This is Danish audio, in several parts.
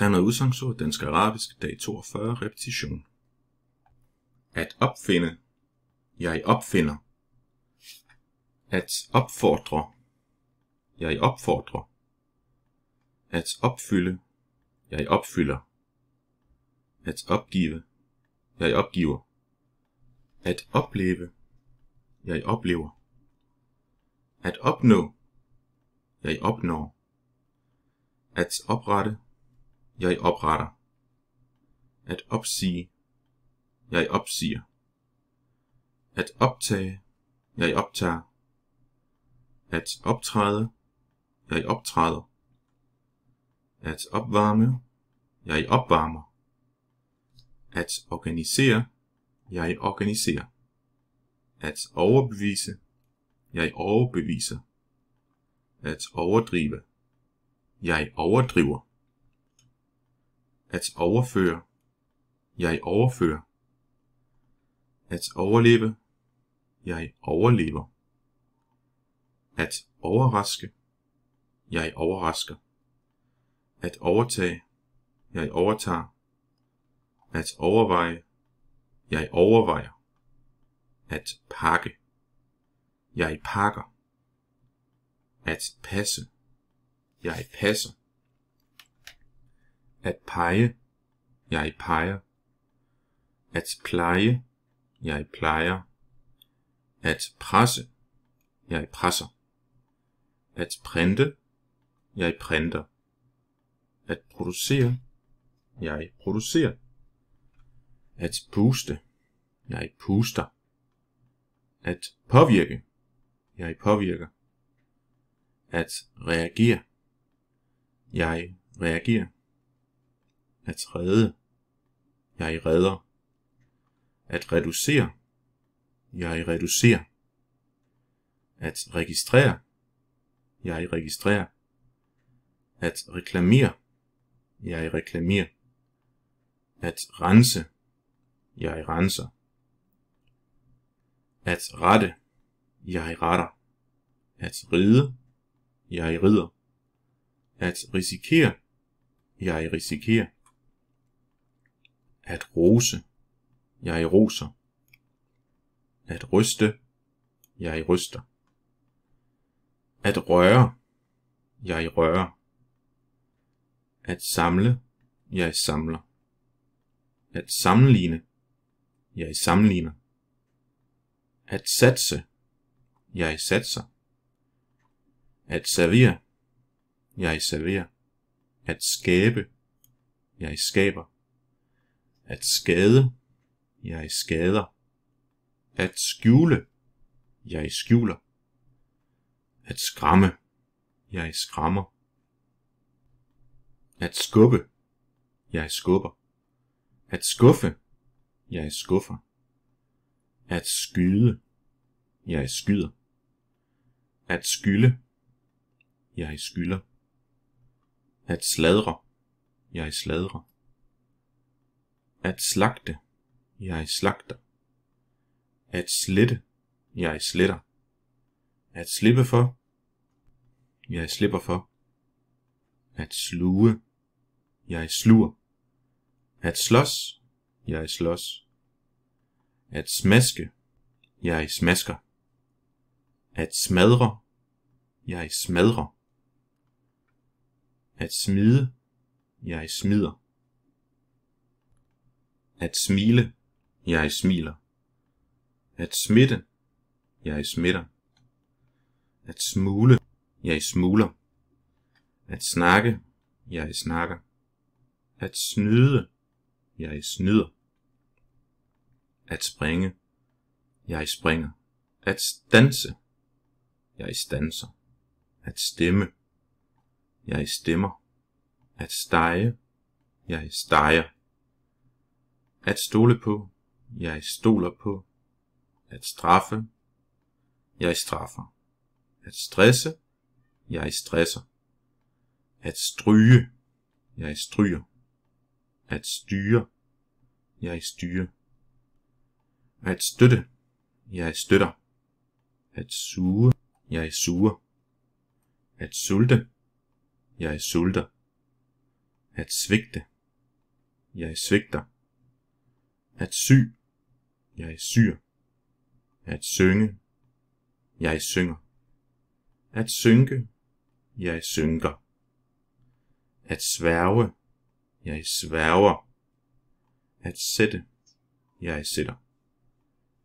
300 udsangsord, dansk arabisk, dag 42, repetition. At opfinde. Jeg opfinder. At opfordre. Jeg opfordrer. At opfylde. Jeg opfylder. At opgive. Jeg opgiver. At opleve. Jeg oplever. At opnå. Jeg opnår. At oprette jeg opretter. At opsige. Jeg opsiger. At optage. Jeg optager. At optræde. Jeg optræder. At opvarme. Jeg opvarmer. At organisere. Jeg organiserer. At overbevise. Jeg overbeviser. At overdrive. Jeg overdriver at overføre, jeg overfører, at overleve, jeg overlever, at overraske, jeg overrasker, at overtage, jeg overtager, at overveje, jeg overvejer, at pakke, jeg pakker, at passe, jeg passer, at pege, jeg peger. At pleje, jeg plejer. At presse, jeg presser. At printe, jeg printer. At producere, jeg producerer. At puste, jeg puster. At påvirke, jeg påvirker. At reagere, jeg reagerer. At redde. Jeg redder. At reducere. Jeg reducerer. At registrere. Jeg registrerer. At reklamere. Jeg reklamerer. At rense. Jeg renser. At rette. Jeg retter. At ride. Jeg rider. At risikere. Jeg risikerer. At rose. Jeg roser. At ryste. Jeg ryster. At røre. Jeg rører. At samle. Jeg samler. At sammenligne. Jeg sammenligner. At satse. Jeg satser. At servere. Jeg serverer. At skabe. Jeg skaber. At skade. Jeg skader. At skjule. Jeg skjuler. At skræmme. Jeg skræmmer. At skubbe. Jeg skubber. At skuffe. Jeg skuffer. At skyde. Jeg skyder. At skylde. Jeg skylder. At sladre. Jeg sladrer. At slagte. Jeg slagter. At slette. Jeg sletter. At slippe for. Jeg slipper for. At sluge. Jeg sluger. At slås. Jeg slås. At smaske. Jeg smasker. At smadre. Jeg smadrer. At smide. Jeg smider. At smile, jeg smiler. At smitte, jeg smitter. At smule, jeg smuler. At snakke, jeg snakker. At snyde, jeg snyder. At springe, jeg springer. At danse, jeg danser. At stemme, jeg stemmer. At stege, jeg steger. At stole på. Jeg stoler på. At straffe. Jeg straffer. At stresse. Jeg stresser. At stryge. Jeg stryger. At styre. Jeg styrer. At støtte. Jeg støtter. At suge. Jeg suger. At sulte. Jeg sulter. At svigte. Jeg svigter. At sy. Jeg syr. At synge. Jeg synger. At synke. Jeg synker. At sværge. Jeg sværger. At sætte. Jeg sætter.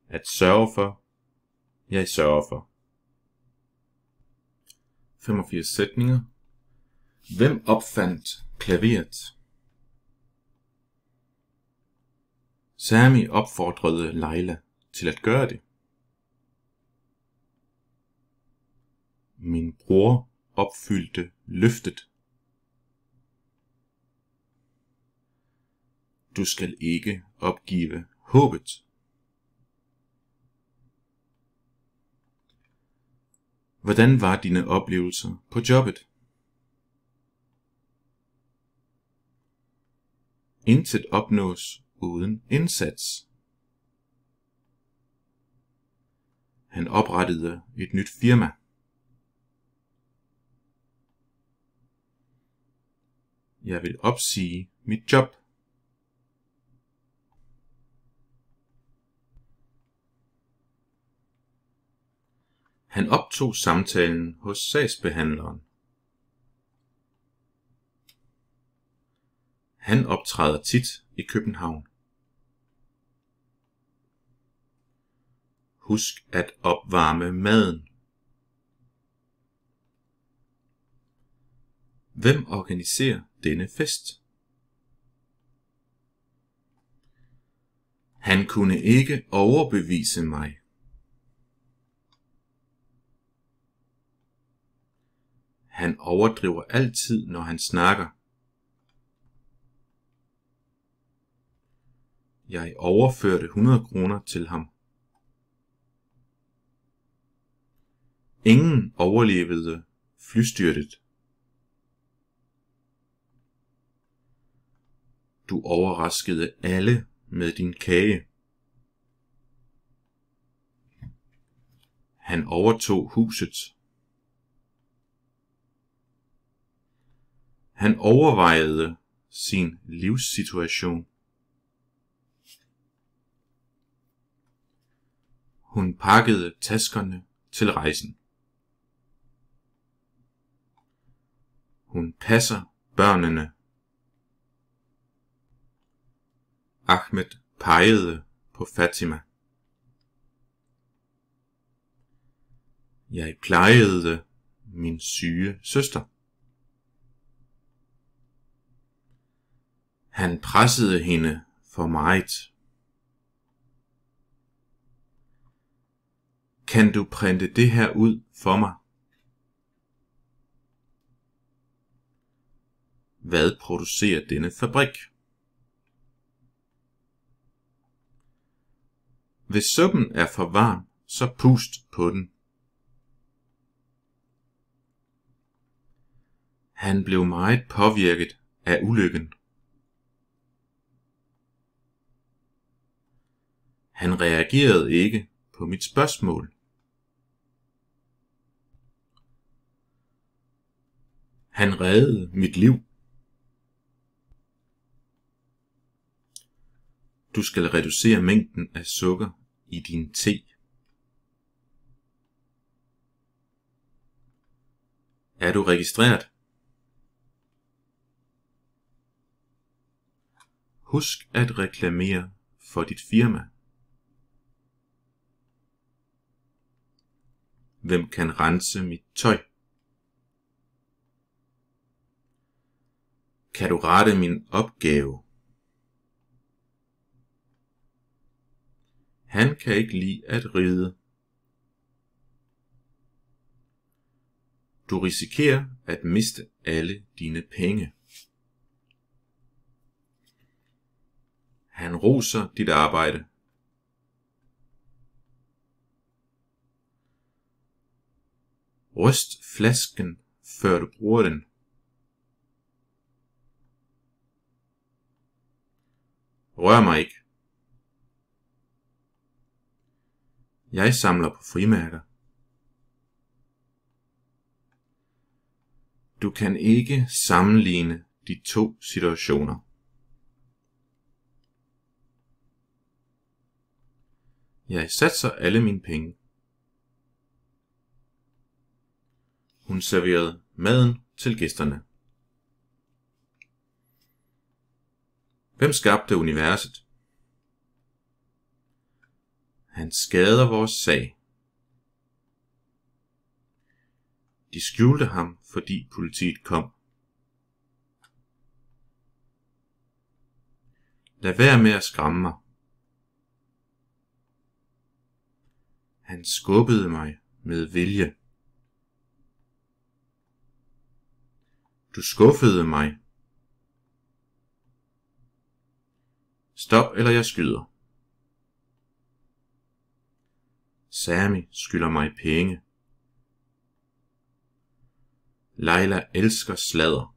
At sørge for. Jeg sørger for. 85 sætninger. Hvem opfandt klaveret? Sami opfordrede Leila til at gøre det. Min bror opfyldte løftet. Du skal ikke opgive håbet. Hvordan var dine oplevelser på jobbet? Intet opnås uden indsats. Han oprettede et nyt firma. Jeg vil opsige mit job. Han optog samtalen hos sagsbehandleren. Han optræder tit i København. Husk at opvarme maden. Hvem organiserer denne fest? Han kunne ikke overbevise mig. Han overdriver altid, når han snakker. Jeg overførte 100 kroner til ham. Ingen overlevede flystyrtet. Du overraskede alle med din kage. Han overtog huset. Han overvejede sin livssituation. Hun pakkede taskerne til rejsen. Hun passer børnene. Ahmed pegede på Fatima. Jeg plejede min syge søster. Han pressede hende for meget. Kan du printe det her ud for mig? Hvad producerer denne fabrik? Hvis suppen er for varm, så pust på den. Han blev meget påvirket af ulykken. Han reagerede ikke på mit spørgsmål. Han reddede mit liv. Du skal reducere mængden af sukker i din te. Er du registreret? Husk at reklamere for dit firma. Hvem kan rense mit tøj? Kan du rette min opgave? Han kan ikke lide at ride. Du risikerer at miste alle dine penge. Han roser dit arbejde. Ryst flasken, før du bruger den. Rør mig ikke. Jeg samler på frimærker. Du kan ikke sammenligne de to situationer. Jeg satser alle mine penge. Hun serverede maden til gæsterne. Hvem skabte universet? Han skader vores sag. De skjulte ham, fordi politiet kom. Lad være med at skræmme mig. Han skubbede mig med vilje. Du skuffede mig Stop, eller jeg skyder. Sami skylder mig penge. Leila elsker sladder.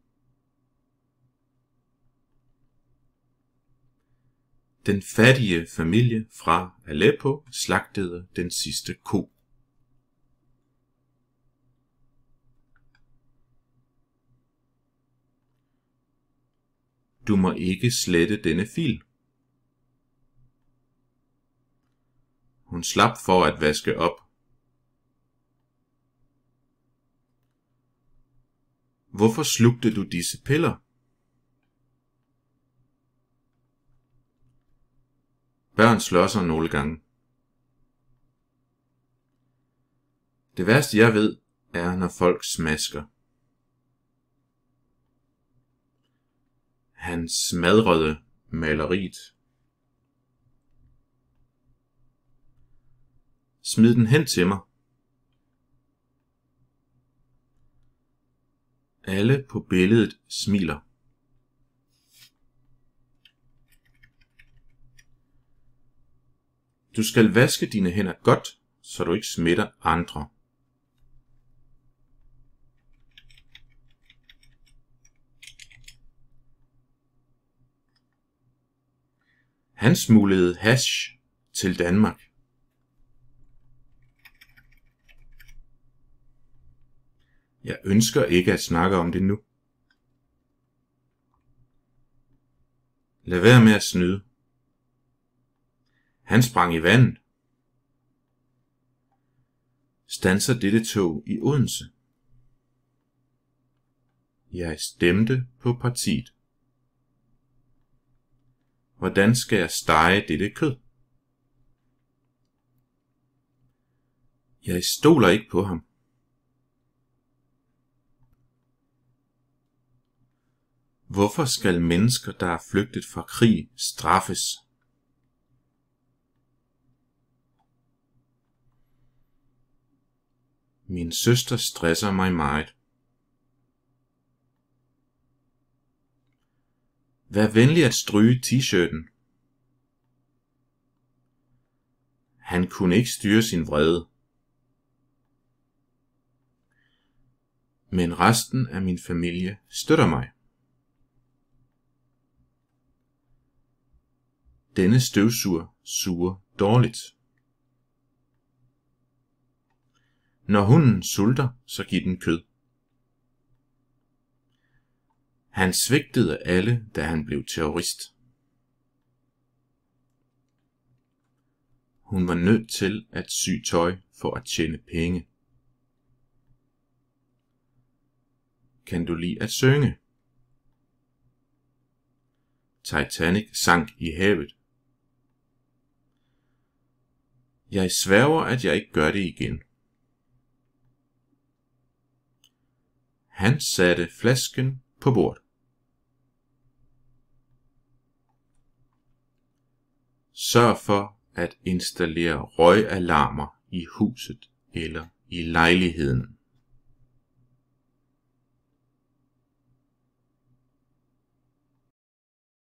Den fattige familie fra Aleppo slagtede den sidste ko. Du må ikke slette denne fil. hun slap for at vaske op. Hvorfor slugte du disse piller? Børn sig nogle gange. Det værste jeg ved, er når folk smasker. Han smadrede maleriet. Smid den hen til mig. Alle på billedet smiler. Du skal vaske dine hænder godt, så du ikke smitter andre. Han smuglede hash til Danmark. Jeg ønsker ikke at snakke om det nu. Lad være med at snyde. Han sprang i vandet. Stanser dette tog i Odense. Jeg stemte på partiet. Hvordan skal jeg stege dette kød? Jeg stoler ikke på ham. Hvorfor skal mennesker, der er flygtet fra krig, straffes? Min søster stresser mig meget. Vær venlig at stryge t-shirten. Han kunne ikke styre sin vrede. Men resten af min familie støtter mig. Denne støvsuger suger dårligt. Når hunden sulter, så giv den kød. Han svigtede alle, da han blev terrorist. Hun var nødt til at sy tøj for at tjene penge. Kan du lide at synge? Titanic sank i havet Jeg sværger, at jeg ikke gør det igen. Han satte flasken på bordet. Sørg for at installere røgalarmer i huset eller i lejligheden.